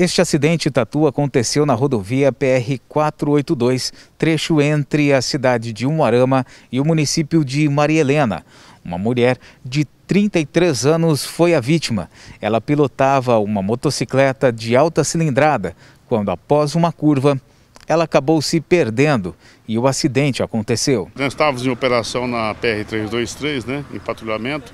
Este acidente em Tatu aconteceu na rodovia PR-482, trecho entre a cidade de Umuarama e o município de Maria Helena. Uma mulher de 33 anos foi a vítima. Ela pilotava uma motocicleta de alta cilindrada quando, após uma curva, ela acabou se perdendo e o acidente aconteceu. Nós estávamos em operação na PR-323, né, em patrulhamento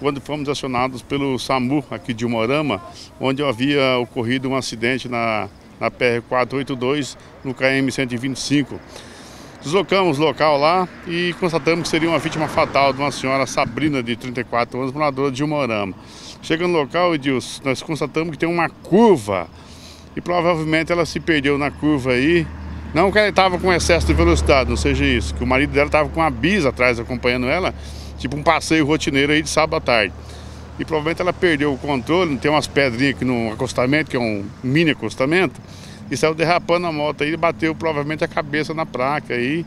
quando fomos acionados pelo SAMU aqui de Humorama, onde havia ocorrido um acidente na, na PR-482, no KM-125. Deslocamos o local lá e constatamos que seria uma vítima fatal de uma senhora Sabrina, de 34 anos, moradora de Umorama. Chegando no local, Edilson, nós constatamos que tem uma curva e provavelmente ela se perdeu na curva aí. Não que ela estava com excesso de velocidade, não seja isso, que o marido dela estava com a bis atrás acompanhando ela tipo um passeio rotineiro aí de sábado à tarde. E provavelmente ela perdeu o controle, tem umas pedrinhas aqui no acostamento, que é um mini acostamento, e saiu derrapando a moto aí e bateu provavelmente a cabeça na placa aí. E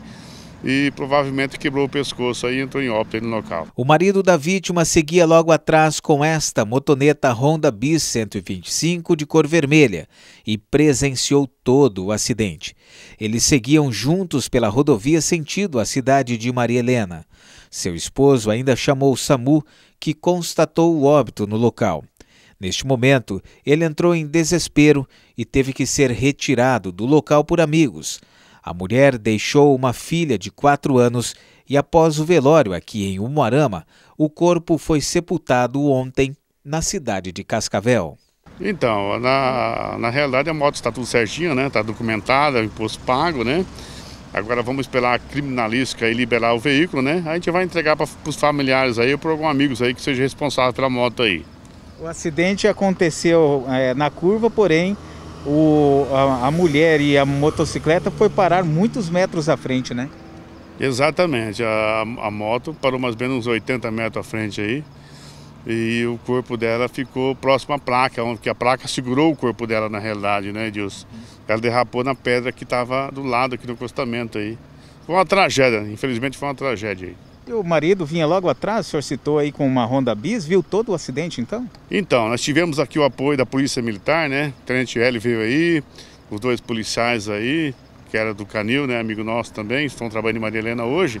e provavelmente quebrou o pescoço aí entrou em óbito no local. O marido da vítima seguia logo atrás com esta motoneta Honda Bis 125 de cor vermelha e presenciou todo o acidente. Eles seguiam juntos pela rodovia sentido à cidade de Maria Helena. Seu esposo ainda chamou o SAMU, que constatou o óbito no local. Neste momento, ele entrou em desespero e teve que ser retirado do local por amigos. A mulher deixou uma filha de quatro anos e, após o velório aqui em Umuarama, o corpo foi sepultado ontem na cidade de Cascavel. Então, na, na realidade a moto está tudo certinha, né? Está documentada, o imposto pago, né? Agora vamos esperar a criminalística e liberar o veículo, né? A gente vai entregar para os familiares aí ou para alguns amigos aí que seja responsável pela moto aí. O acidente aconteceu é, na curva, porém o, a, a, mulher e a motocicleta foi parar muitos metros à frente, né? Exatamente. A, a moto parou mais ou menos uns 80 metros à frente aí. E o corpo dela ficou próximo à placa, onde a placa segurou o corpo dela na realidade, né, Edilson? Ela derrapou na pedra que estava do lado aqui no acostamento aí. Foi uma tragédia, infelizmente foi uma tragédia aí o marido vinha logo atrás, o senhor citou aí com uma Honda Bis, viu todo o acidente então? Então, nós tivemos aqui o apoio da Polícia Militar, né? O Tenente L veio aí, os dois policiais aí, que era do Canil, né? Amigo nosso também, estão trabalhando em Maria Helena hoje.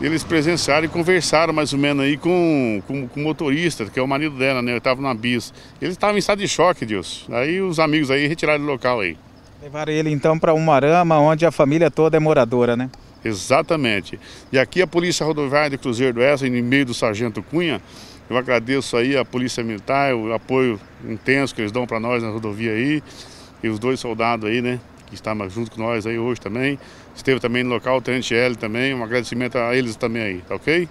Eles presenciaram e conversaram mais ou menos aí com, com, com o motorista, que é o marido dela, né? Eu estava na Bis. Ele estava em estado de choque, Deus. Aí os amigos aí retiraram do local aí. Levaram ele então para Umarama, onde a família toda é moradora, né? Exatamente. E aqui a Polícia Rodoviária de Cruzeiro do Oeste, em meio do Sargento Cunha, eu agradeço aí a Polícia Militar, o apoio intenso que eles dão para nós na rodovia aí, e os dois soldados aí, né, que estavam junto com nós aí hoje também. Esteve também no local, o Tenente L também, um agradecimento a eles também aí, tá ok?